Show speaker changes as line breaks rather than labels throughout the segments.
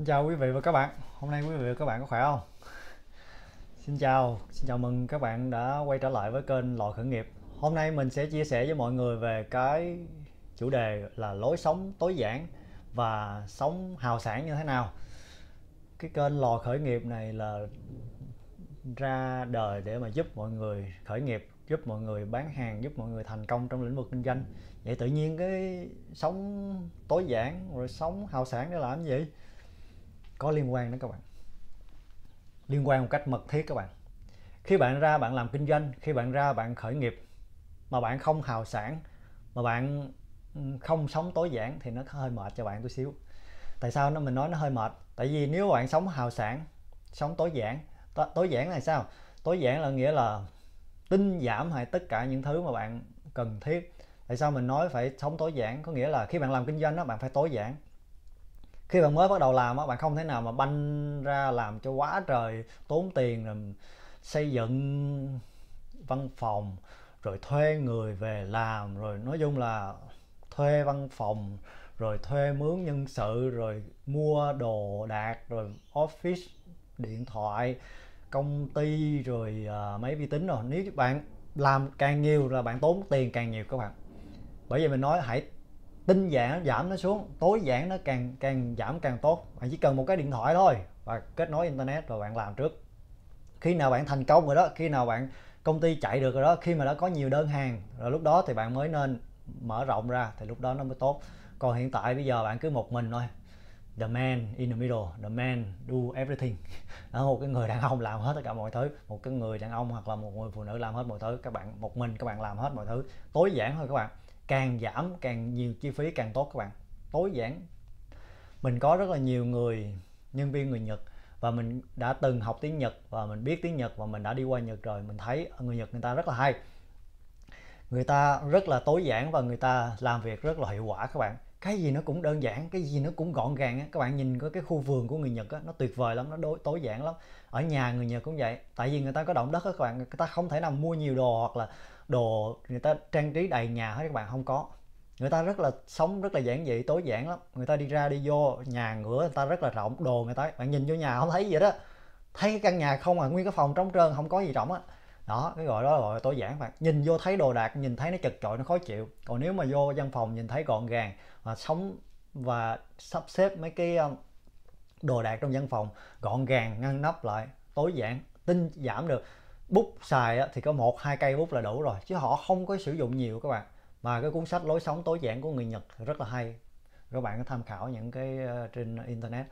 Xin chào quý vị và các bạn Hôm nay quý vị và các bạn có khỏe không? Xin chào, xin chào mừng các bạn đã quay trở lại với kênh Lò Khởi nghiệp Hôm nay mình sẽ chia sẻ với mọi người về cái chủ đề là lối sống tối giản và sống hào sản như thế nào Cái kênh Lò Khởi nghiệp này là ra đời để mà giúp mọi người khởi nghiệp giúp mọi người bán hàng giúp mọi người thành công trong lĩnh vực kinh doanh vậy tự nhiên cái sống tối giản rồi sống hào sản để làm gì có liên quan đó các bạn liên quan một cách mật thiết các bạn khi bạn ra bạn làm kinh doanh khi bạn ra bạn khởi nghiệp mà bạn không hào sản mà bạn ừ, không sống tối giản thì nó hơi mệt cho bạn chút xíu tại sao nó mình nói nó hơi mệt tại vì nếu bạn sống hào sản sống tối giản tối giản là sao tối giản là nghĩa là tinh giảm hay tất cả những thứ mà bạn cần thiết tại sao mình nói phải sống tối giản có nghĩa là khi bạn làm kinh doanh đó bạn phải tối giản khi bạn mới bắt đầu làm á bạn không thể nào mà banh ra làm cho quá trời tốn tiền rồi xây dựng văn phòng rồi thuê người về làm rồi nói chung là thuê văn phòng rồi thuê mướn nhân sự rồi mua đồ đạc rồi office điện thoại công ty rồi uh, máy vi tính rồi nếu bạn làm càng nhiều là bạn tốn tiền càng nhiều các bạn bởi vì mình nói hãy tinh giản giảm nó xuống tối giản nó càng càng giảm càng tốt bạn chỉ cần một cái điện thoại thôi và kết nối internet rồi bạn làm trước khi nào bạn thành công rồi đó khi nào bạn công ty chạy được rồi đó khi mà đã có nhiều đơn hàng rồi lúc đó thì bạn mới nên mở rộng ra thì lúc đó nó mới tốt còn hiện tại bây giờ bạn cứ một mình thôi the man in the middle the man do everything đó, một cái người đàn ông làm hết tất cả mọi thứ một cái người đàn ông hoặc là một người phụ nữ làm hết mọi thứ các bạn một mình các bạn làm hết mọi thứ tối giản thôi các bạn càng giảm càng nhiều chi phí càng tốt các bạn tối giản mình có rất là nhiều người nhân viên người Nhật và mình đã từng học tiếng Nhật và mình biết tiếng Nhật và mình đã đi qua Nhật rồi mình thấy người Nhật người ta rất là hay người ta rất là tối giản và người ta làm việc rất là hiệu quả các bạn cái gì nó cũng đơn giản cái gì nó cũng gọn gàng các bạn nhìn có cái khu vườn của người nhật nó tuyệt vời lắm nó đối tối giản lắm ở nhà người nhật cũng vậy tại vì người ta có động đất các bạn người ta không thể nào mua nhiều đồ hoặc là đồ người ta trang trí đầy nhà hết các bạn không có người ta rất là sống rất là giản dị tối giản lắm người ta đi ra đi vô nhà ngửa người ta rất là rộng đồ người ta bạn nhìn vô nhà không thấy gì đó thấy cái căn nhà không à nguyên cái phòng trống trơn không có gì rộng á đó cái gọi đó gọi là tối giản bạn nhìn vô thấy đồ đạc nhìn thấy nó chật chội nó khó chịu còn nếu mà vô văn phòng nhìn thấy gọn gàng và sống và sắp xếp mấy cái um, đồ đạc trong văn phòng gọn gàng ngăn nắp lại tối giản tinh giảm được bút xài thì có một hai cây bút là đủ rồi chứ họ không có sử dụng nhiều các bạn mà cái cuốn sách lối sống tối giản của người Nhật rất là hay các bạn có tham khảo những cái ờ, trên internet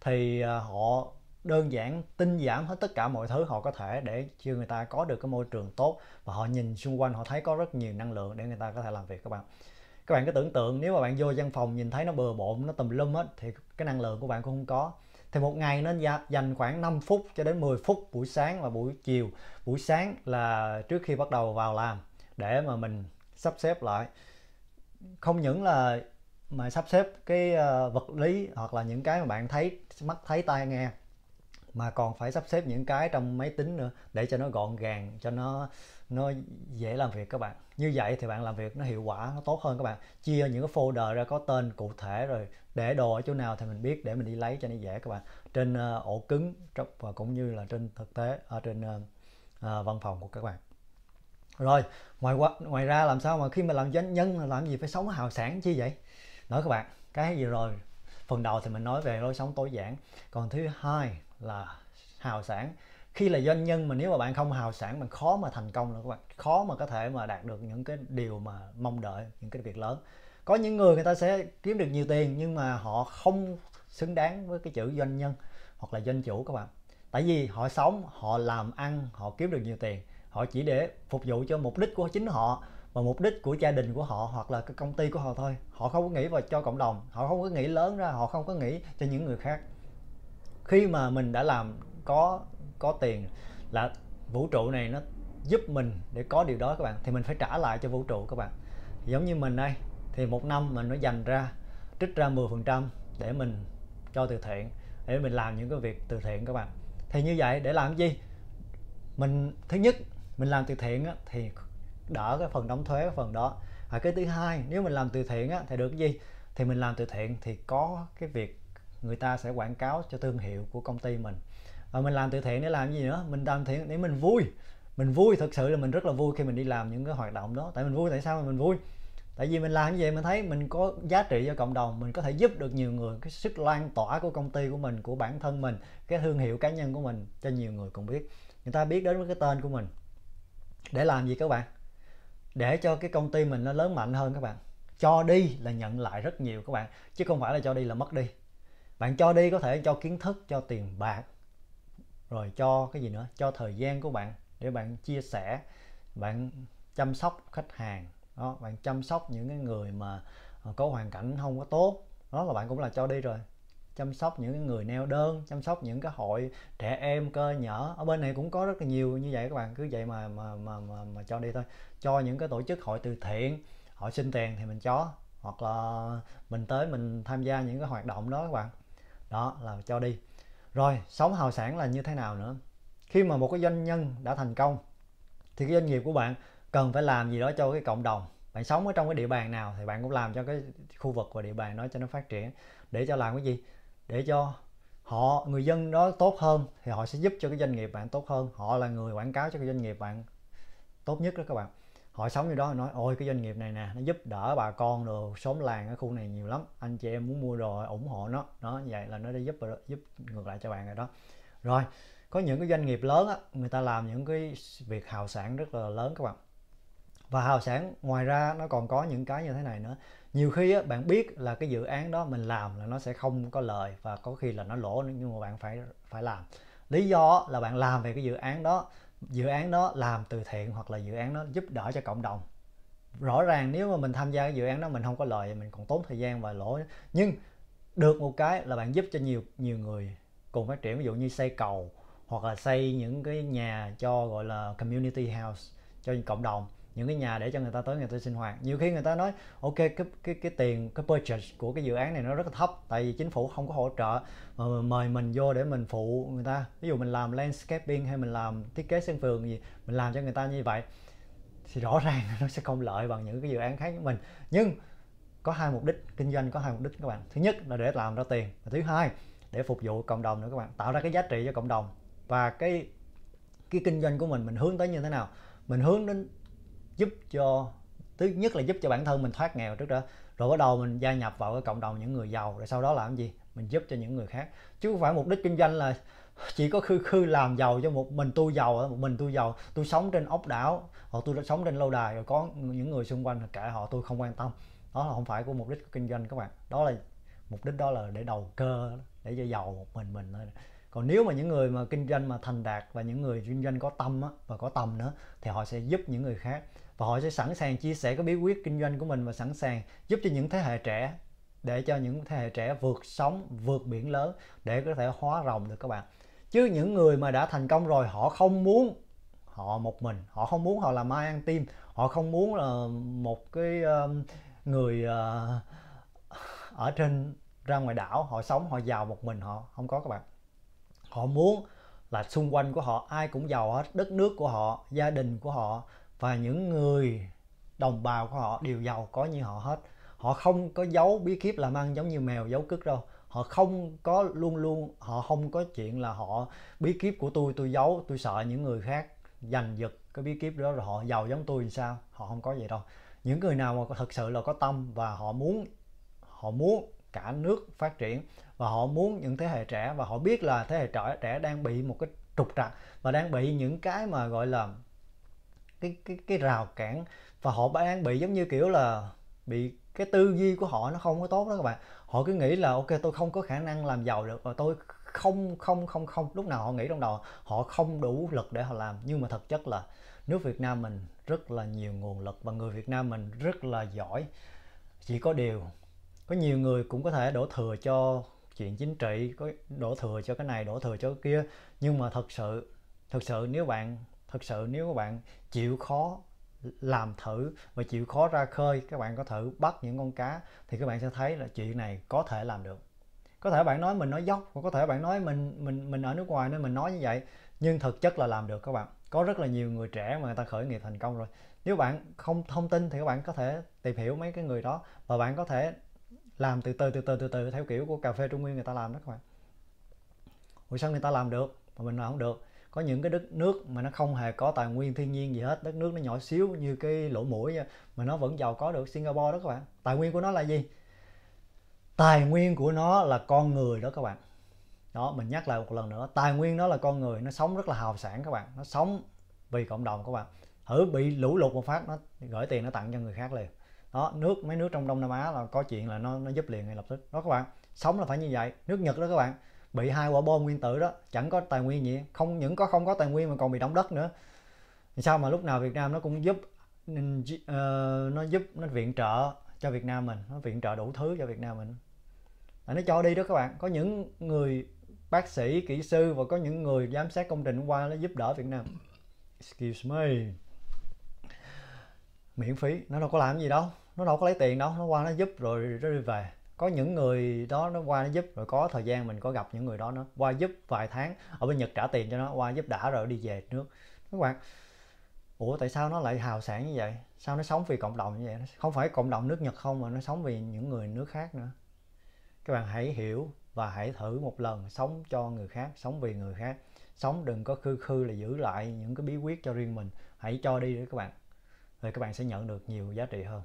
thì ờ, họ đơn giản tinh giảm hết tất cả mọi thứ họ có thể để cho người ta có được cái môi trường tốt và họ nhìn xung quanh họ thấy có rất nhiều năng lượng để người ta có thể làm việc các bạn các bạn cứ tưởng tượng nếu mà bạn vô văn phòng nhìn thấy nó bừa bộn nó tùm lum hết thì cái năng lượng của bạn cũng không có thì một ngày nên dành khoảng 5 phút cho đến 10 phút buổi sáng và buổi chiều buổi sáng là trước khi bắt đầu vào làm để mà mình sắp xếp lại không những là mà sắp xếp cái ờ, vật lý hoặc là những cái mà bạn thấy mắt thấy tai nghe mà còn phải sắp xếp những cái trong máy tính nữa để cho nó gọn gàng cho nó nó dễ làm việc các bạn như vậy thì bạn làm việc nó hiệu quả nó tốt hơn các bạn chia những cái folder ra có tên cụ thể rồi để đồ ở chỗ nào thì mình biết để mình đi lấy cho nó dễ các bạn trên uh, ổ cứng trong, và cũng như là trên thực tế ở trên uh, uh, văn phòng của các bạn rồi ngoài qua, ngoài ra làm sao mà khi mà làm doanh nhân làm gì phải sống hào sản chi vậy nói các bạn cái gì rồi phần đầu thì mình nói về lối sống tối giản còn thứ hai là hào sản khi là doanh nhân mà nếu mà bạn không hào sản bạn khó mà thành công là các bạn khó mà có thể mà đạt được những cái điều mà mong đợi những cái việc lớn có những người người ta sẽ kiếm được nhiều tiền nhưng mà họ không xứng đáng với cái chữ doanh nhân hoặc là doanh chủ các bạn tại vì họ sống họ làm ăn họ kiếm được nhiều tiền họ chỉ để phục vụ cho mục đích của chính họ và mục đích của gia đình của họ hoặc là cái công ty của họ thôi họ không có nghĩ vào cho cộng đồng họ không có nghĩ lớn ra họ không có nghĩ cho những người khác khi mà mình đã làm có có tiền là vũ trụ này nó giúp mình để có điều đó các bạn thì mình phải trả lại cho vũ trụ các bạn giống như mình đây thì một năm mình nó dành ra trích ra 10% để mình cho từ thiện để mình làm những cái việc từ thiện các bạn thì như vậy để làm gì mình thứ nhất mình làm từ thiện á, thì đỡ cái phần đóng thuế cái phần đó và cái thứ hai nếu mình làm từ thiện á, thì được cái gì thì mình làm từ thiện thì có cái việc người ta sẽ quảng cáo cho thương hiệu của công ty mình và mình làm từ thiện để làm gì nữa mình làm thiện để mình vui mình vui thực sự là mình rất là vui khi mình đi làm những cái hoạt động đó tại mình vui tại sao mình vui tại vì mình làm như vậy mình thấy mình có giá trị cho cộng đồng mình có thể giúp được nhiều người cái sức lan tỏa của công ty của mình của bản thân mình cái thương hiệu cá nhân của mình cho nhiều người cùng biết người ta biết đến với cái tên của mình để làm gì các bạn để cho cái công ty mình nó lớn mạnh hơn các bạn cho đi là nhận lại rất nhiều các bạn chứ không phải là cho đi là mất đi bạn cho đi có thể cho kiến thức cho tiền bạc rồi cho cái gì nữa cho thời gian của bạn để bạn chia sẻ bạn chăm sóc khách hàng đó bạn chăm sóc những cái người mà ờ, có hoàn cảnh không có tốt đó là bạn cũng là cho đi rồi chăm sóc những cái người neo đơn chăm sóc những cái hội trẻ em cơ nhở ở bên này cũng có rất là nhiều như vậy các bạn cứ vậy mà mà mà mà, mà cho đi thôi cho những cái tổ chức hội từ thiện họ xin tiền thì mình cho hoặc là mình tới mình tham gia những cái hoạt động đó các bạn đó là cho đi rồi sống hào sản là như thế nào nữa khi mà một cái doanh nhân đã thành công thì cái doanh nghiệp của bạn cần phải làm gì đó cho cái cộng đồng bạn sống ở trong cái địa bàn nào thì bạn cũng làm cho cái khu vực và địa bàn đó cho nó phát triển để cho làm cái gì để cho họ người dân đó tốt hơn thì họ sẽ giúp cho cái doanh nghiệp bạn tốt hơn họ là người quảng cáo cho cái doanh nghiệp bạn tốt nhất đó các bạn họ sống như đó họ nói ôi cái doanh nghiệp này nè nó giúp đỡ bà con đồ xóm làng ở khu này nhiều lắm anh chị em muốn mua rồi ủng hộ nó nó vậy là nó đã giúp giúp ngược lại cho bạn rồi đó rồi có những cái doanh nghiệp lớn á, người ta làm những cái việc hào sản rất là lớn các bạn và hào sản ngoài ra nó còn có những cái như thế này nữa nhiều khi á, bạn biết là cái dự án đó mình làm là nó sẽ không có lời và có khi là nó lỗ nhưng mà bạn phải phải làm lý do là bạn làm về cái dự án đó dự án đó làm từ thiện hoặc là dự án đó giúp đỡ cho cộng đồng rõ ràng nếu mà mình tham gia cái dự án đó mình không có lời thì mình còn tốn thời gian và lỗ nhưng được một cái là bạn giúp cho nhiều nhiều người cùng phát triển ví dụ như xây cầu hoặc là xây những cái nhà cho gọi là community house cho những cộng đồng những cái nhà để cho người ta tới người ta sinh hoạt nhiều khi người ta nói ok cái cái cái tiền cái purchase của cái dự án này nó rất là thấp tại vì chính phủ không có hỗ trợ mà mời mình vô để mình phụ người ta ví dụ mình làm landscaping hay mình làm thiết kế sân vườn gì mình làm cho người ta như vậy thì rõ ràng nó sẽ không lợi bằng những cái dự án khác của mình nhưng có hai mục đích kinh doanh có hai mục đích các bạn thứ nhất là để làm ra tiền và thứ hai để phục vụ cộng đồng nữa các bạn tạo ra cái giá trị cho cộng đồng và cái cái kinh doanh của mình mình hướng tới như thế nào mình hướng đến giúp cho thứ nhất là giúp cho bản thân mình thoát nghèo trước đó rồi bắt đầu mình gia nhập vào cái cộng đồng những người giàu rồi sau đó làm gì mình giúp cho những người khác chứ không phải mục đích kinh doanh là chỉ có khư khư làm giàu cho một mình tôi giàu một mình tôi giàu tôi sống trên ốc đảo hoặc tôi đã sống trên lâu đài rồi có những người xung quanh cả họ tôi không quan tâm đó là không phải của mục đích của kinh doanh các bạn đó là mục đích đó là để đầu cơ để cho giàu một mình mình thôi còn nếu mà những người mà kinh doanh mà thành đạt và những người kinh doanh có tâm á, và có tầm nữa thì họ sẽ giúp những người khác và họ sẽ sẵn sàng chia sẻ cái bí quyết kinh doanh của mình và sẵn sàng giúp cho những thế hệ trẻ để cho những thế hệ trẻ vượt sóng vượt biển lớn để có thể hóa rồng được các bạn chứ những người mà đã thành công rồi họ không muốn họ một mình họ không muốn họ làm mai ăn tim họ không muốn là một cái người ờ, ở trên ra ngoài đảo họ sống họ giàu một mình họ không có các bạn họ muốn là xung quanh của họ ai cũng giàu hết đất nước của họ gia đình của họ và những người đồng bào của họ đều giàu có như họ hết họ không có giấu bí kíp làm ăn giống như mèo giấu cứt đâu họ không có luôn luôn họ không có chuyện là họ bí kíp của tôi tôi giấu tôi sợ những người khác giành giật cái bí kíp đó rồi họ giàu giống tôi làm sao họ không có vậy đâu những người nào mà thật sự là có tâm và họ muốn họ muốn cả nước phát triển và họ muốn những thế hệ trẻ và họ biết là thế hệ trẻ trẻ đang bị một cái trục trặc và đang bị những cái mà gọi là cái cái cái rào cản và họ đang bị giống như kiểu là bị cái tư duy của họ nó không có tốt đó các bạn họ cứ nghĩ là ok tôi không có khả năng làm giàu được và ờ, tôi không không không không lúc nào họ nghĩ trong đầu họ không đủ lực để họ làm nhưng mà thực chất là nước Việt Nam mình rất là nhiều nguồn lực và người Việt Nam mình rất là giỏi chỉ có điều có nhiều người cũng có thể đổ thừa cho chuyện chính trị có đổ thừa cho cái này đổ thừa cho cái kia nhưng mà thật sự thật sự nếu bạn thực sự nếu các bạn chịu khó làm thử và chịu khó ra khơi các bạn có thử bắt những con cá thì các bạn sẽ thấy là chuyện này có thể làm được có thể bạn nói mình nói dốc hoặc có thể bạn nói mình mình mình ở nước ngoài nên mình nói như vậy nhưng thực chất là làm được các bạn có rất là nhiều người trẻ mà người ta khởi nghiệp thành công rồi nếu bạn không thông tin thì các bạn có thể tìm hiểu mấy cái người đó và bạn có thể làm từ từ từ từ từ từ theo kiểu của cà phê trung nguyên người ta làm đó các bạn hồi sau người ta làm được mà mình làm không được có những cái đất nước mà nó không hề có tài nguyên thiên nhiên gì hết đất nước nó nhỏ xíu như cái lỗ mũi mà nó vẫn giàu có được Singapore đó các bạn tài nguyên của nó là gì tài nguyên của nó là con người đó các bạn đó mình nhắc lại một lần nữa tài nguyên đó là con người nó sống rất là hào sản các bạn nó sống vì cộng đồng các bạn thử bị lũ lụt một phát nó gửi tiền nó tặng cho người khác liền đó nước mấy nước trong đông nam á là có chuyện là nó nó giúp liền ngay lập tức đó các bạn sống là phải như vậy nước nhật đó các bạn bị hai quả bom nguyên tử đó chẳng có tài nguyên gì không những có không có tài nguyên mà còn bị đóng đất nữa sao mà lúc nào Việt Nam nó cũng giúp ờ, nó giúp nó viện trợ cho Việt Nam mình nó viện trợ đủ thứ cho Việt Nam mình là nó cho đi đó các bạn có những người bác sĩ kỹ sư và có những người giám sát công trình qua nó giúp đỡ Việt Nam excuse me miễn phí nó đâu có làm gì đâu nó đâu có lấy tiền đâu nó qua nó giúp rồi nó đi về có những người đó nó qua nó giúp rồi có thời gian mình có gặp những người đó nó qua giúp vài tháng ở bên nhật trả tiền cho nó qua giúp đã rồi đi về nước các bạn ủa tại sao nó lại hào sản như vậy sao nó sống vì cộng đồng như vậy không phải cộng đồng nước nhật không mà nó sống vì những người nước khác nữa các bạn hãy hiểu và hãy thử một lần sống cho người khác sống vì người khác sống đừng có khư khư là giữ lại những cái bí quyết cho riêng mình hãy cho đi để các bạn rồi các bạn sẽ nhận được nhiều giá trị hơn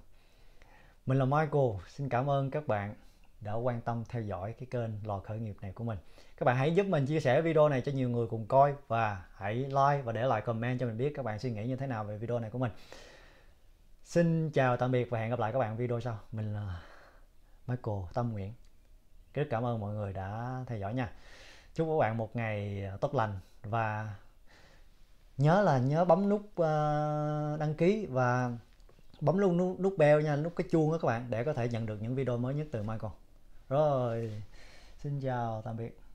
mình là Michael, xin cảm ơn các bạn đã quan tâm theo dõi cái kênh lò khởi nghiệp này của mình. Các bạn hãy giúp mình chia sẻ video này cho nhiều người cùng coi và hãy like và để lại comment cho mình biết các bạn suy nghĩ như thế nào về video này của mình. Xin chào tạm biệt và hẹn gặp lại các bạn video sau. Mình là Michael Tâm Nguyễn. Rất cảm ơn mọi người đã theo dõi nha. Chúc các bạn một ngày ờ, tốt lành và nhớ là nhớ bấm nút ờ, đăng ký và bấm luôn nút, nút bell nha nút cái chuông đó các bạn để có thể nhận được những video mới nhất từ Michael rồi xin chào tạm biệt